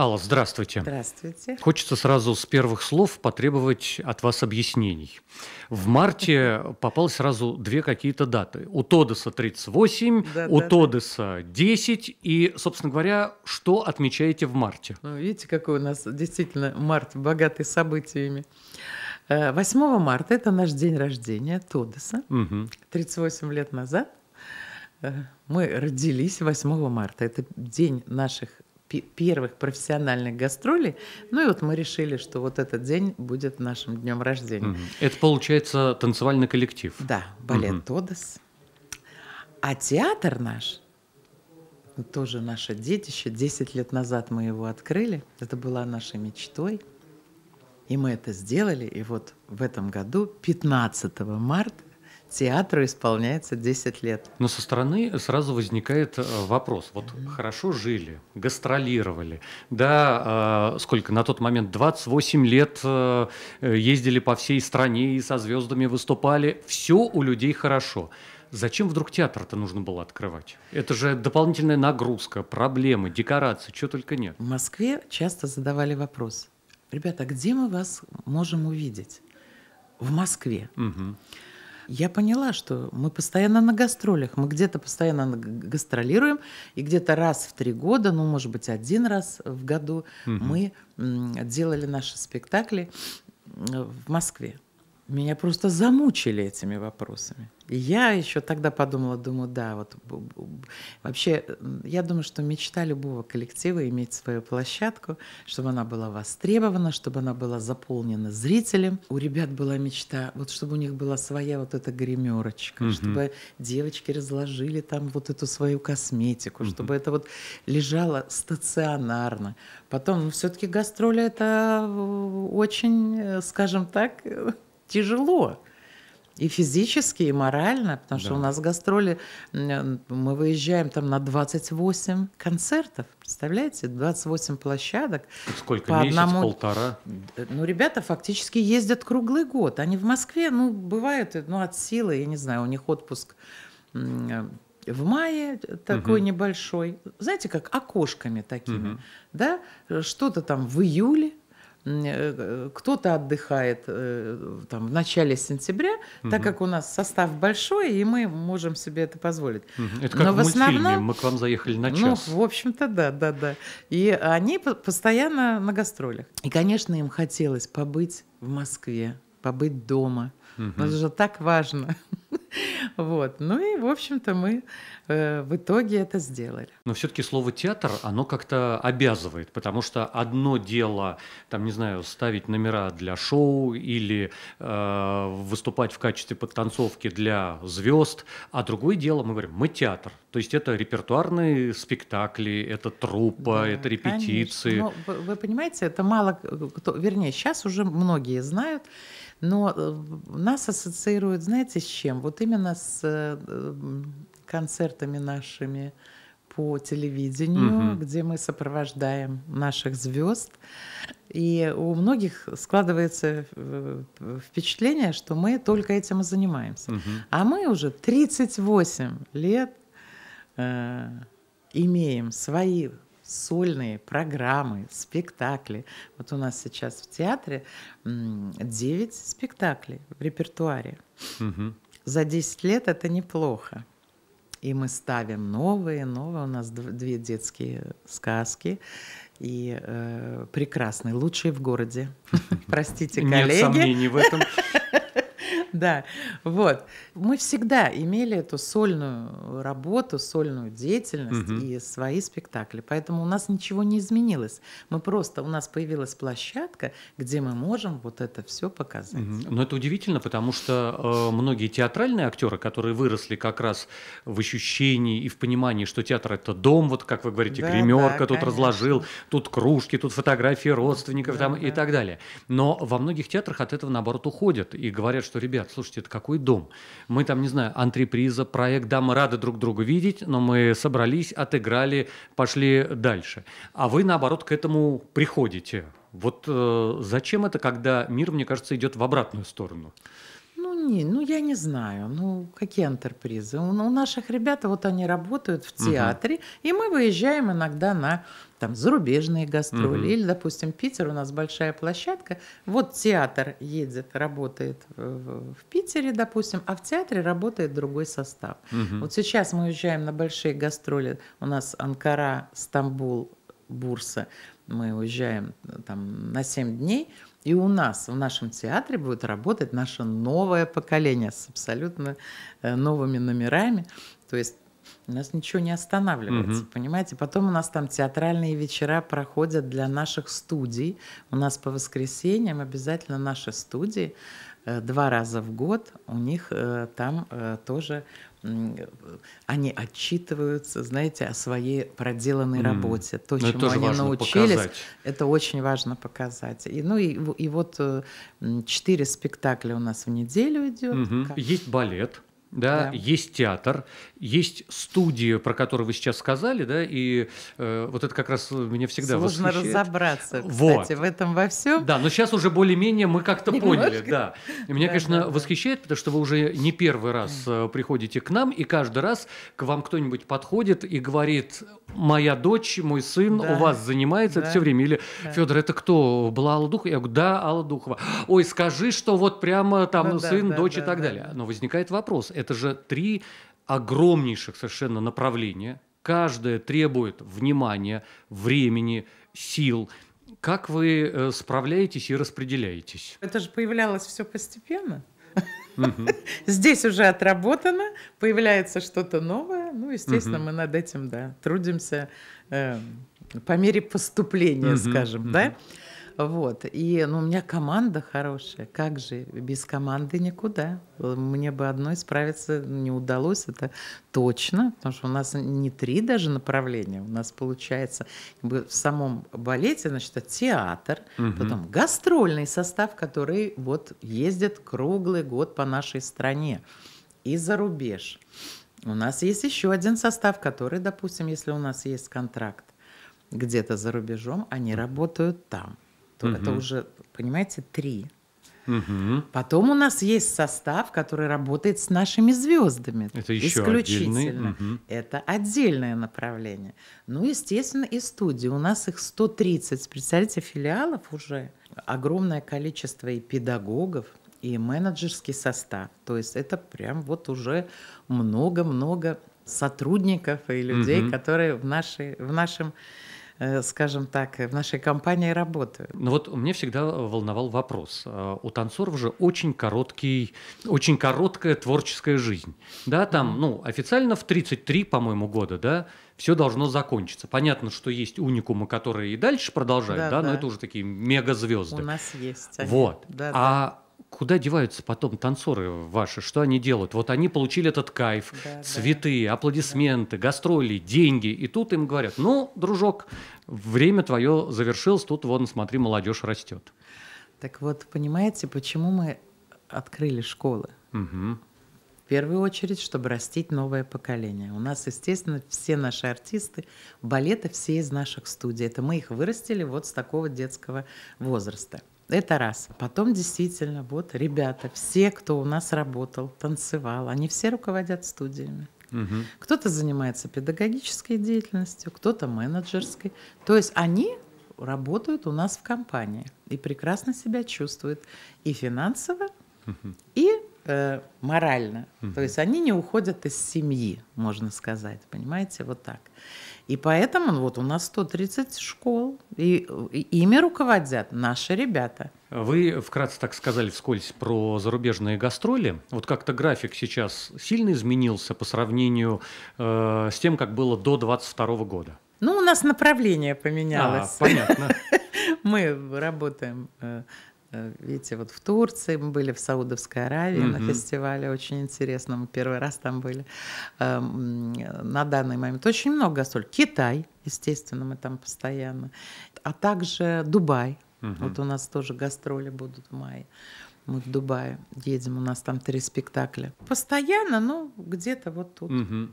Алла, здравствуйте. Здравствуйте. Хочется сразу с первых слов потребовать от вас объяснений. В марте попалось сразу две какие-то даты. У Тодоса 38, да, у да, Тодоса 10. И, собственно говоря, что отмечаете в марте? Ну, видите, какой у нас действительно март богатый событиями. 8 э, марта – это наш день рождения Тодоса. Угу. 38 лет назад э, мы родились 8 марта. Это день наших первых профессиональных гастролей. Ну и вот мы решили, что вот этот день будет нашим днем рождения. Это получается танцевальный коллектив. Да, балет угу. Тодос. А театр наш ну, тоже наше детище. Десять лет назад мы его открыли. Это была нашей мечтой. И мы это сделали. И вот в этом году, 15 марта, театру исполняется 10 лет. Но со стороны сразу возникает э, вопрос. Вот mm-hmm. хорошо жили, гастролировали, да, э, сколько на тот момент, 28 лет э, ездили по всей стране и со звездами выступали, все у людей хорошо. Зачем вдруг театр-то нужно было открывать? Это же дополнительная нагрузка, проблемы, декорации, чего только нет. В Москве часто задавали вопрос. Ребята, а где мы вас можем увидеть? В Москве. Угу. Я поняла, что мы постоянно на гастролях, мы где-то постоянно гастролируем, и где-то раз в три года, ну, может быть, один раз в году угу. мы делали наши спектакли э, в Москве. Меня просто замучили этими вопросами. И я еще тогда подумала, думаю, да, вот вообще, я думаю, что мечта любого коллектива иметь свою площадку, чтобы она была востребована, чтобы она была заполнена зрителем. У ребят была мечта, вот чтобы у них была своя вот эта гримерочка, угу. чтобы девочки разложили там вот эту свою косметику, угу. чтобы это вот лежало стационарно. Потом, ну, все-таки гастроли это э, очень, э, скажем так, тяжело. И физически, и морально, потому да. что у нас гастроли, мы выезжаем там на 28 концертов, представляете, 28 площадок. Сколько, по месяц, одному... полтора? Ну, ребята фактически ездят круглый год. Они в Москве, ну, бывают, ну, от силы, я не знаю, у них отпуск э, в мае такой угу. небольшой, знаете, как окошками такими, угу. да, что-то там в июле, Э, кто-то отдыхает э, там, в начале сентября, угу. так как у нас состав большой, и мы можем себе это позволить. Это как Но в, в мультфильме, основном, мы к вам заехали на ну, час. Ну, в общем-то, да, да, да. И они постоянно на гастролях. И, конечно, им хотелось побыть в Москве, побыть дома. Угу. Это же так важно. Вот. Ну и, в общем-то, мы э, в итоге это сделали. Но все-таки слово театр, оно как-то обязывает, потому что одно дело, там, не знаю, ставить номера для шоу или э, выступать в качестве подтанцовки для звезд, а другое дело, мы говорим, мы театр. То есть это репертуарные спектакли, это труппа, да, это репетиции. Но, вы, вы понимаете, это мало кто, вернее, сейчас уже многие знают, но э, нас ассоциируют, знаете, с чем? Вот именно с э, концертами нашими по телевидению, угу. где мы сопровождаем наших звезд. И у многих складывается э, впечатление, что мы только этим и занимаемся. Угу. А мы уже 38 лет э, имеем свои сольные программы, спектакли. Вот у нас сейчас в театре 9 спектаклей в репертуаре. Угу. За 10 лет это неплохо. И мы ставим новые, новые. У нас две детские сказки и э, прекрасный, лучший в городе. Простите, коллеги. Нет сомнений в этом. Да, вот. Мы всегда имели эту сольную работу, сольную деятельность и свои спектакли. Поэтому у нас ничего не изменилось. Мы просто, у нас появилась площадка, где мы можем вот это все показать. Но это удивительно, потому что э, многие театральные актеры, которые выросли как раз в ощущении и в понимании, что театр это дом, вот как вы говорите, да, гримерка тут разложил, тут кружки, тут фотографии родственников там, и так далее. Но во многих театрах от этого наоборот уходят и говорят, что ребята ребят, слушайте, это какой дом? Мы там, не знаю, антреприза, проект, да, мы рады друг друга видеть, но мы собрались, отыграли, пошли дальше. А вы, наоборот, к этому приходите. Вот э, зачем это, когда мир, мне кажется, идет в обратную сторону? Не, ну я не знаю, ну какие антерпризы. У, у наших ребят, вот они работают в театре, угу. и мы выезжаем иногда на там зарубежные гастроли. Угу. Или, допустим, Питер, у нас большая площадка. Вот театр едет, работает в, в Питере, допустим, а в театре работает другой состав. Угу. Вот сейчас мы уезжаем на большие гастроли. У нас Анкара, Стамбул, Бурса. Мы уезжаем э, там на 7 дней. И у нас, в нашем театре будет работать наше новое поколение с абсолютно э, новыми номерами. То есть у нас ничего не останавливается, угу. понимаете? Потом у нас там театральные вечера проходят для наших студий. У нас по воскресеньям обязательно наши студии Э, два раза в год у них э, там э, тоже они отчитываются, знаете, о своей проделанной mm. работе. То, Но ну, чему они научились, показать. это очень важно показать. И, ну и, и вот четыре спектакля у нас в неделю идет. Mm-hmm. Есть балет да, да, есть театр, есть студия, про которую вы сейчас сказали, да, и э, вот это как раз меня всегда Сложно восхищает. разобраться, кстати, вот. в этом во всем. Да, но сейчас уже более-менее мы как-то поняли, да. И меня, да, конечно, да, восхищает, потому что вы уже не первый раз э, приходите к нам, и каждый раз к вам кто-нибудь подходит и говорит, моя дочь, мой сын да. у вас занимается да. это все время. Или, да. Федор, это кто? Была Алла Духова? Я говорю, да, Алла Духова. Ой, скажи, что вот прямо там ну, сын, да, дочь да, и так да. далее. Но возникает вопрос, это же три огромнейших совершенно направления. Каждое требует внимания, времени, сил. Как вы э, справляетесь и распределяетесь? Это же появлялось все постепенно. Здесь уже отработано, появляется что-то новое. Ну, естественно, мы над этим, да, трудимся эм, по мере поступления, скажем, да. Вот. И ну, у меня команда хорошая. Как же? Без команды никуда. Э, мне бы одной справиться не удалось, это точно. Потому что у нас не три даже направления. У нас получается в самом балете, значит, это театр, угу. потом гастрольный состав, который вот ездит круглый год по нашей стране и за рубеж. У нас есть еще один состав, который, допустим, если у нас есть контракт где-то за рубежом, они работают там то угу. это уже, понимаете, три. Угу. Потом у нас есть состав, который работает с нашими звездами. Это еще исключительно. Отдельный. Угу. Это отдельное направление. Ну, естественно, и студии. У нас их 130, представляете, филиалов уже. Огромное количество и педагогов, и менеджерский состав. То есть это прям вот уже много-много сотрудников и людей, угу. которые в, нашей, в нашем Э, скажем так, в нашей компании работают. Ну вот мне всегда волновал вопрос. Э, у танцоров же очень короткий, очень короткая творческая жизнь. Да, там, ну, официально в 33, по-моему, года, да, все должно закончиться. Понятно, что есть уникумы, которые и дальше продолжают, да, да, да. но это уже такие мега звезды. У нас есть. Они. Вот. Да, а да куда деваются потом танцоры ваши, что они делают? Вот они получили этот кайф, да, цветы, да. аплодисменты, да. гастроли, деньги, и тут им говорят, ну, дружок, время твое завершилось, тут вон, смотри, молодежь растет. Так вот, понимаете, почему мы открыли школы? Угу. В первую очередь, чтобы растить новое поколение. У нас, естественно, все наши артисты, балеты все из наших студий. Это мы их вырастили вот с такого детского возраста. Это раз. Потом действительно, вот ребята, все, кто у нас работал, танцевал, они все руководят студиями. Угу. Кто-то занимается педагогической деятельностью, кто-то менеджерской. То есть они работают у нас в компании и прекрасно себя чувствуют и финансово, угу. и э, морально. Угу. То есть они не уходят из семьи, можно сказать, понимаете, вот так. И поэтому вот у нас 130 школ, и, и ими руководят наши ребята. Вы вкратце так сказали вскользь про зарубежные гастроли. Вот как-то график сейчас сильно изменился по сравнению э, с тем, как было до 2022 года. Ну, у нас направление а, поменялось. А, понятно. Мы работаем э, Э, видите, вот в Турции мы были, в Саудовской Аравии mm-hmm. на фестивале, очень интересно, мы первый раз там были. Эм, на данный момент очень много гастролей. Китай, естественно, мы там постоянно. А также Дубай. Mm-hmm. Вот у нас тоже гастроли будут в мае. Мы в Дубае едем, у нас там три спектакля. Постоянно, ну, где-то вот тут. Mm-hmm.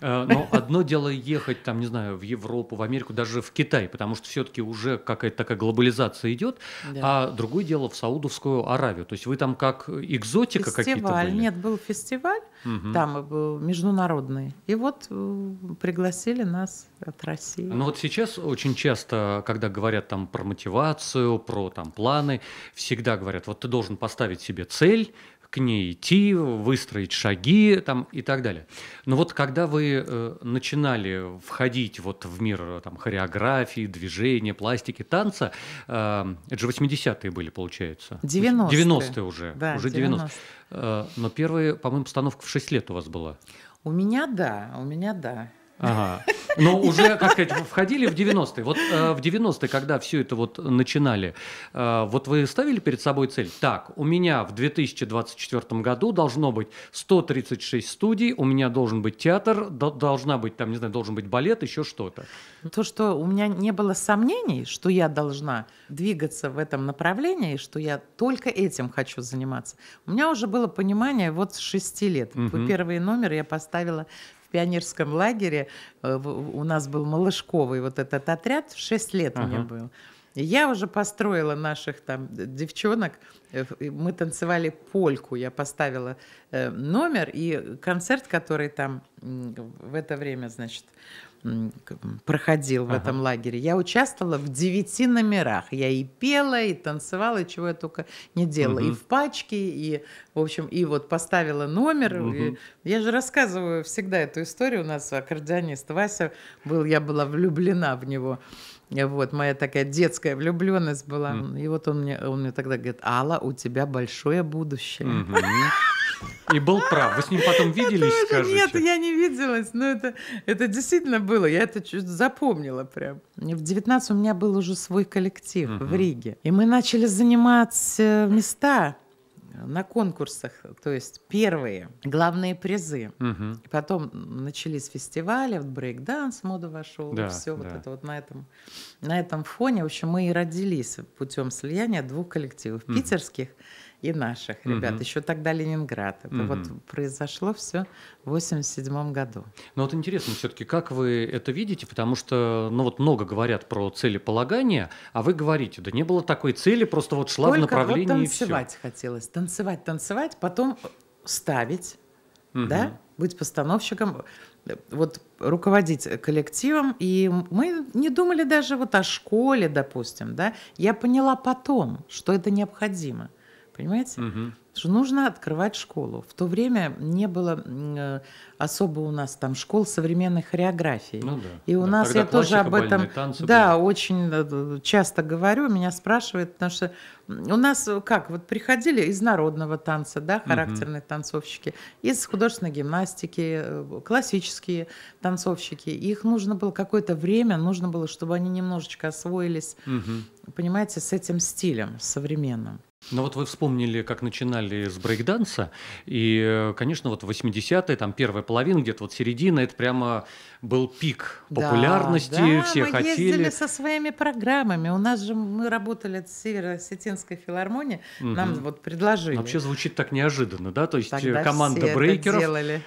Э, но одно дело ехать, там, не знаю, в Европу, в Америку, даже в Китай, потому что все-таки уже какая-то такая глобализация идет, да. а другое дело в Саудовскую Аравию. То есть вы там как экзотика какие-то были. нет, был фестиваль, угу. там был международный, и вот э, пригласили нас от России. Но ну вот сейчас очень часто, когда говорят там про мотивацию, про там планы, всегда говорят, вот ты должен поставить себе цель, к ней идти, выстроить шаги там, и так далее. Но вот когда вы э, начинали входить вот в мир э, там, хореографии, движения, пластики, танца, э, это же 80-е были, получается. 90-е. 90-е уже. Да, уже 90-е. 90. Э, но первая, по-моему, постановка в 6 лет у вас была. У меня да, у меня да. Ага. Но ну, уже, как сказать, входили в 90-е. Вот э, в 90-е, когда все это вот начинали, э, вот вы ставили перед собой цель, так, у меня в 2024 году должно быть 136 студий, у меня должен быть театр, до должна быть, там, не знаю, должен быть балет, еще что-то. То, что у меня не было сомнений, что я должна двигаться в этом направлении, что я только этим хочу заниматься. У меня уже было понимание вот с 6 лет. Угу. Первый номер я поставила пионерском лагере э, у нас был малышковый вот этот отряд, в 6 лет ага. мне было. Я уже построила наших там девчонок, э, мы танцевали польку, я поставила э, номер, и концерт, который там в это время, значит, проходил ага. в этом лагере. Я участвовала в девяти номерах. Я и пела, и танцевала, и чего я только не делала. Угу. И в пачке, и, в общем, и вот поставила номер. Угу. И я же рассказываю всегда эту историю. У нас аккордеонист Вася был, я была влюблена в него. Вот, моя такая детская влюбленность была. Mm. И вот он мне, он мне тогда говорит, Алла, у тебя большое будущее. Mm-hmm. И был прав. Вы с ним потом а виделись, это скажите? Нет, я не виделась, но это, это действительно было. Я это чуть запомнила прям. В 19 у меня был уже свой коллектив угу. в Риге. И мы начали занимать э, места на конкурсах, то есть первые главные призы. Угу. И потом начались фестивали, вот брейк-данс мода вошел, да, все да. вот это вот на этом, на этом фоне. В общем, мы и родились путем слияния двух коллективов, угу. питерских и наших ребят. Угу. Еще тогда Ленинград. Это угу. вот произошло все в 87 году. Ну вот интересно все-таки, как вы это видите, потому что, ну вот много говорят про целеполагание, а вы говорите, да не было такой цели, просто вот шла Только в направлении вот танцевать и все. хотелось, танцевать, танцевать, потом ставить, угу. да, быть постановщиком, вот руководить коллективом, и мы не думали даже вот о школе, допустим, да. Я поняла потом, что это необходимо. Понимаете? Угу. Что нужно открывать школу. В то время не было э, особо у нас там школ современной хореографии. Ну, да. И у да, нас я тоже об этом да, были. очень э, э, часто говорю, меня спрашивают, потому что у нас э, как, вот приходили из народного танца, да, характерные угу. танцовщики, из художественной гимнастики, классические танцовщики. Их нужно было какое-то время, нужно было, чтобы они немножечко освоились, угу. понимаете, с этим стилем современным. Ну вот вы вспомнили, как начинали с брейкданса, и, э, конечно, вот 80-е, там первая половина, где-то вот середина, это прямо был пик популярности, да, да, мы хотели. ездили со своими программами, у нас же мы работали с Северо-Осетинской филармонией, угу. нам вот предложили. Вообще звучит так неожиданно, да, то есть э, тогда команда все брейкеров. Это делали.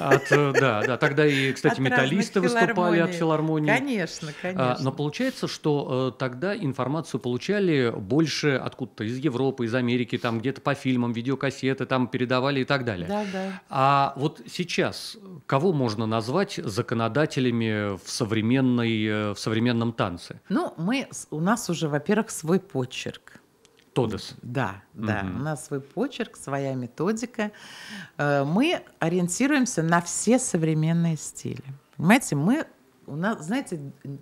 От, э, да, да, тогда и, кстати, от металлисты выступали от филармонии. Конечно, а, конечно. Но получается, что тогда информацию получали больше откуда-то из Европы, Европы, из Америки, там где-то по фильмам, видеокассеты там передавали и так далее. Да, да. А вот сейчас кого можно назвать законодателями в, современной, э, в современном танце? Ну, мы, у нас уже, во-первых, свой почерк. Тодос. Да, да. Угу. У нас свой почерк, своя методика. Э, мы ориентируемся на все современные стили. Понимаете, мы у нас, знаете,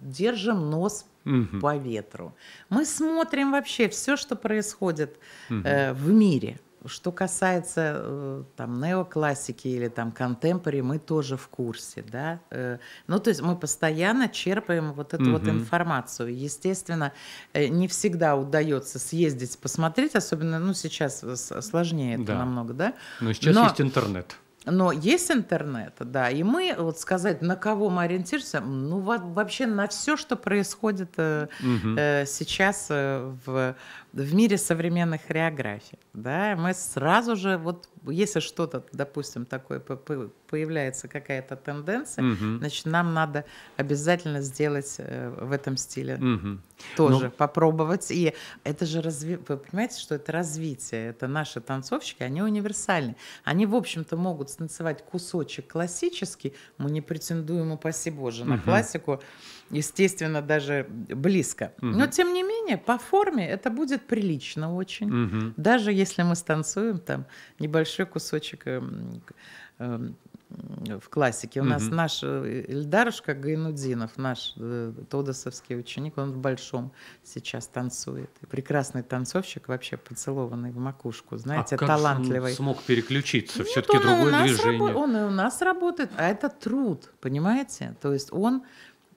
держим нос угу. по ветру. Мы смотрим вообще все, что происходит угу. э, в мире. Что касается э, там неоклассики или там контемпори, мы тоже в курсе, да. Э, ну то есть мы постоянно черпаем вот эту угу. вот информацию. Естественно, э, не всегда удается съездить посмотреть, особенно, ну сейчас сложнее да. это намного, да. Но сейчас Но... есть интернет. Но есть интернет, да, и мы, вот сказать, на кого мы ориентируемся, ну, вообще на все, что происходит э, угу. э, сейчас э, в, в мире современных хореографии, да, мы сразу же вот если что-то, допустим, такое появляется какая-то тенденция, угу. значит, нам надо обязательно сделать э, в этом стиле угу. тоже ну... попробовать. И это же развитие, вы понимаете, что это развитие. Это наши танцовщики, они универсальны. Они, в общем-то, могут станцевать кусочек классический. Мы не претендуем, упаси Боже, на угу. классику естественно, даже близко. Угу. Но, тем не менее, по форме это будет прилично очень. Угу. Даже если мы станцуем там небольшой кусочек эм, эм, в классике. У угу. нас наш э, Ильдарушка Гайнудинов, наш э, тодосовский ученик, он в Большом сейчас танцует. Прекрасный танцовщик, вообще поцелованный в макушку, знаете, а как талантливый. Он смог переключиться, все-таки другое движение. Рабо- он и у нас работает, а это труд, понимаете? То есть он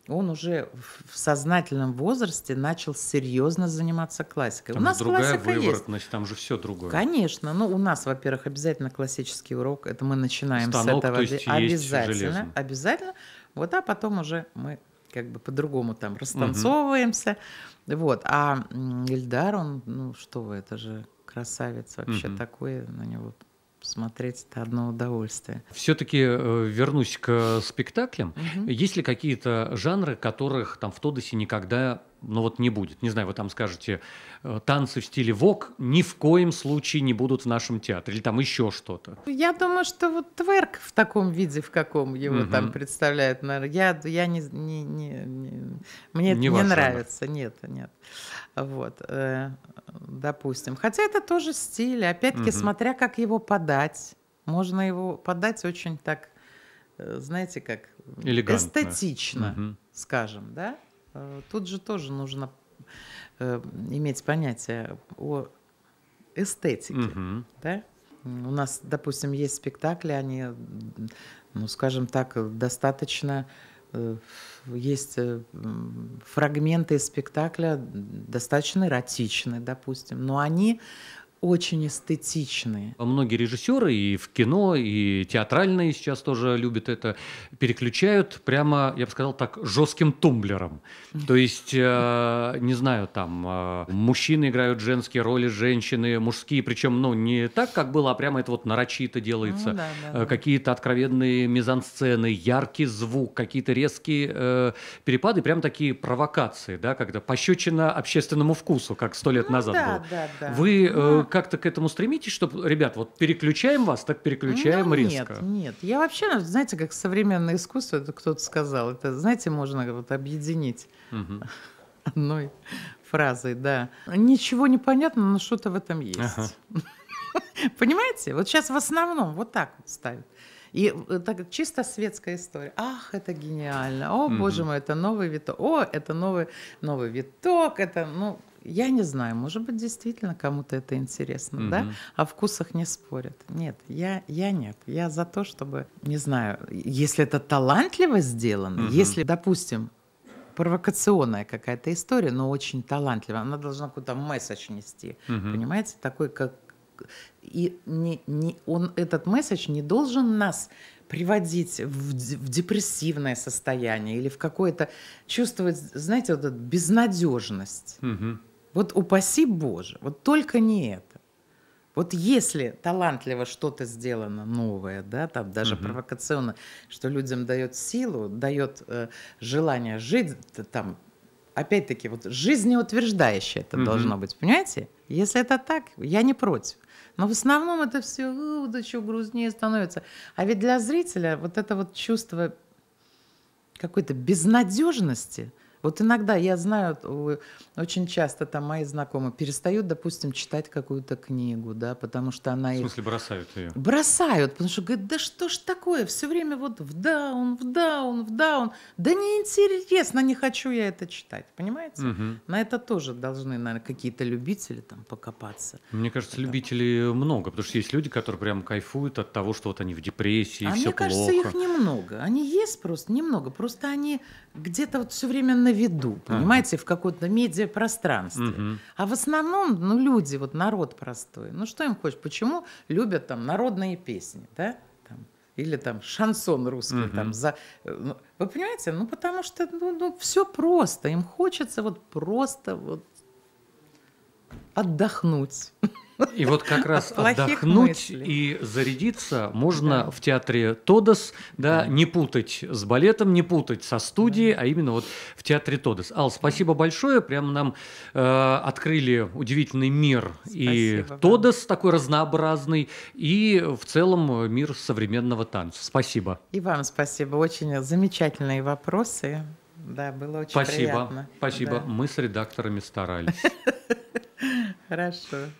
он уже в сознательном возрасте начал серьезно заниматься классикой. Там у нас другая классика выворотность, есть. там же все другое. Конечно, ну, у нас, во-первых, обязательно классический урок, это мы начинаем Станок, с этого то есть обязательно, железный. обязательно. Вот, а потом уже мы как бы по-другому там растанцовываемся, угу. вот. А Ильдар, он, ну что вы, это же красавец вообще угу. такой, на него смотреть это одно удовольствие. Все-таки э, вернусь к спектаклям. Угу. Есть ли какие-то жанры, которых там в Тодосе никогда ну вот не будет. Не знаю, вы там скажете, э, танцы в стиле вок ни в коем случае не будут в нашем театре, или там еще что-то. Я думаю, что вот тверк в таком виде, в каком его угу. там представляют, я, я не, не, не, не... Мне это не, нравится, она. нет, нет. Вот, э, допустим. Хотя это тоже стиль, опять-таки, угу. смотря как его подать. Можно его подать очень так, э, знаете, как... Элегантно. Эстетично, угу. скажем, да? Э, тут же тоже нужно э, иметь понятие о эстетике, угу. да? У нас, допустим, есть спектакли, они, ну, скажем так, достаточно э, есть фрагменты спектакля достаточно эротичны, допустим, но они очень эстетичные. Многие режиссеры и в кино, и театральные сейчас тоже любят это, переключают прямо, я бы сказал так, жестким тумблером. То есть, э, не знаю, там э, мужчины играют женские роли, женщины, мужские, причем, ну, не так, как было, а прямо это вот нарочито делается. Ну, да, да, э, да. Какие-то откровенные мизансцены, яркий звук, какие-то резкие э, перепады, прям такие провокации, да, когда пощечина общественному вкусу, как сто лет ну, назад да, было. Да, да. Вы э, ну как-то к этому стремитесь, чтобы, ребят, вот переключаем вас, так переключаем ну, резко? Нет, нет. Я вообще, знаете, как современное искусство, это кто-то сказал, это, знаете, можно вот объединить угу. одной фразой, да. Ничего не понятно, но что-то в этом есть. Ага. Понимаете? Вот сейчас в основном вот так вот ставят. И э, так, чисто светская история. Ах, это гениально. О, mm-hmm. боже мой, это новый виток. О, это новый, новый виток. Это, ну, я не знаю, может быть, действительно кому-то это интересно, угу. да? О вкусах не спорят. Нет, я, я нет. Я за то, чтобы, не знаю, если это талантливо сделано, угу. если, допустим, провокационная какая-то история, но очень талантливая, она должна куда то месседж нести, угу. понимаете? Такой, как... И не, не, он, этот месседж не должен нас приводить в, в депрессивное состояние или в какое-то чувствовать, знаете, вот эту безнадежность. Угу. Вот упаси Боже, вот только не это. Вот если талантливо что-то сделано новое, да, там даже угу. провокационно, что людям дает силу, дает э, желание жить, там, опять-таки, вот жизнеутверждающее это угу. должно быть, понимаете? Если это так, я не против. Но в основном это все да что грузнее становится. А ведь для зрителя вот это вот чувство какой-то безнадежности, вот иногда я знаю, очень часто там мои знакомые перестают, допустим, читать какую-то книгу, да, потому что она... В смысле их... бросают ее? Бросают, потому что говорят, да что ж такое, все время вот в даун, в даун, в даун. Да неинтересно, не хочу я это читать, понимаете? Угу. На это тоже должны, наверное, какие-то любители там покопаться. Мне кажется, это... любителей много, потому что есть люди, которые прям кайфуют от того, что вот они в депрессии, а все плохо. мне кажется, плохо. их немного. Они есть просто немного, просто они где-то вот все время на виду, понимаете, uh-huh. в каком-то медиапространстве. Uh-huh. А в основном, ну, люди, вот народ простой, ну, что им хочешь, почему любят там народные песни, да? Там, или там шансон русский, uh-huh. там, за... Э, ну, вы понимаете, ну, потому что, ну, ну, все просто, им хочется вот просто вот отдохнуть. И вот как раз отдохнуть мыслей. и зарядиться можно да. в театре Тодос, да, да, не путать с балетом, не путать со студией, да. а именно вот в театре Тодос. Ал, спасибо большое, прямо нам э, открыли удивительный мир спасибо, и Тодос да. такой разнообразный, и в целом мир современного танца. Спасибо. И вам спасибо, очень замечательные вопросы. Да, было очень спасибо, приятно. Спасибо, спасибо. Да. Мы с редакторами старались. Хорошо.